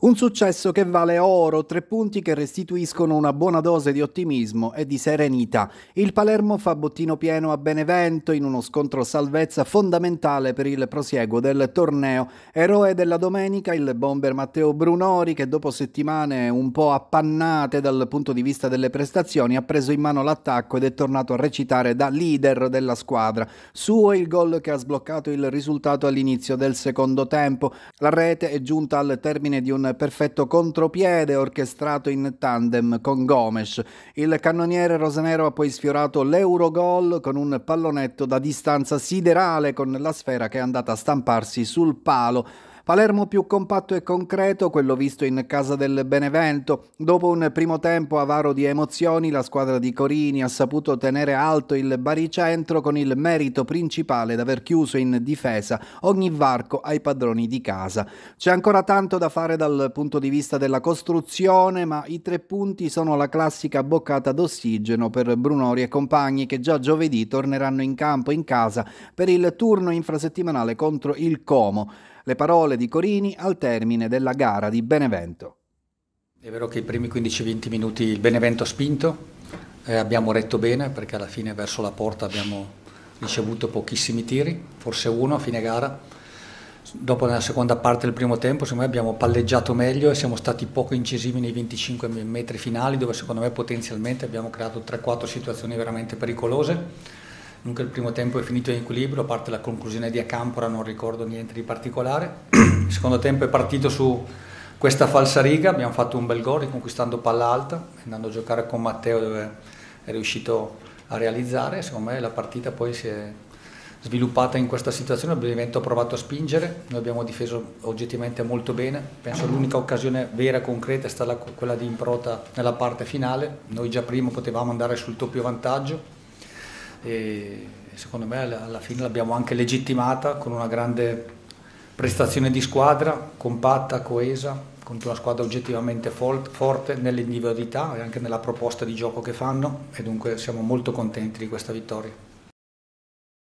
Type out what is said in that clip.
Un successo che vale oro, tre punti che restituiscono una buona dose di ottimismo e di serenità. Il Palermo fa bottino pieno a Benevento in uno scontro salvezza fondamentale per il prosieguo del torneo. Eroe della domenica il bomber Matteo Brunori che dopo settimane un po' appannate dal punto di vista delle prestazioni ha preso in mano l'attacco ed è tornato a recitare da leader della squadra. Suo il gol che ha sbloccato il risultato all'inizio del secondo tempo. La rete è giunta al termine di un perfetto contropiede orchestrato in tandem con Gomes. Il cannoniere rosanero ha poi sfiorato l'Eurogol con un pallonetto da distanza siderale con la sfera che è andata a stamparsi sul palo. Palermo più compatto e concreto, quello visto in casa del Benevento. Dopo un primo tempo avaro di emozioni, la squadra di Corini ha saputo tenere alto il baricentro con il merito principale d'aver chiuso in difesa ogni varco ai padroni di casa. C'è ancora tanto da fare dal punto di vista della costruzione, ma i tre punti sono la classica boccata d'ossigeno per Brunori e compagni che già giovedì torneranno in campo in casa per il turno infrasettimanale contro il Como le parole di Corini al termine della gara di Benevento. È vero che i primi 15-20 minuti il Benevento ha spinto, eh, abbiamo retto bene perché alla fine verso la porta abbiamo ricevuto pochissimi tiri, forse uno a fine gara. Dopo nella seconda parte del primo tempo, secondo me abbiamo palleggiato meglio e siamo stati poco incisivi nei 25 metri finali, dove secondo me potenzialmente abbiamo creato 3-4 situazioni veramente pericolose Dunque il primo tempo è finito in equilibrio, a parte la conclusione di Acampora, non ricordo niente di particolare. Il secondo tempo è partito su questa falsa riga, abbiamo fatto un bel gol riconquistando palla alta, andando a giocare con Matteo dove è riuscito a realizzare. Secondo me la partita poi si è sviluppata in questa situazione, il Benevento ha provato a spingere, noi abbiamo difeso oggettivamente molto bene, penso l'unica occasione vera e concreta è stata quella di Improta nella parte finale, noi già prima potevamo andare sul doppio vantaggio, e secondo me alla fine l'abbiamo anche legittimata con una grande prestazione di squadra, compatta, coesa, contro una squadra oggettivamente forte nell'individualità e anche nella proposta di gioco che fanno e dunque siamo molto contenti di questa vittoria.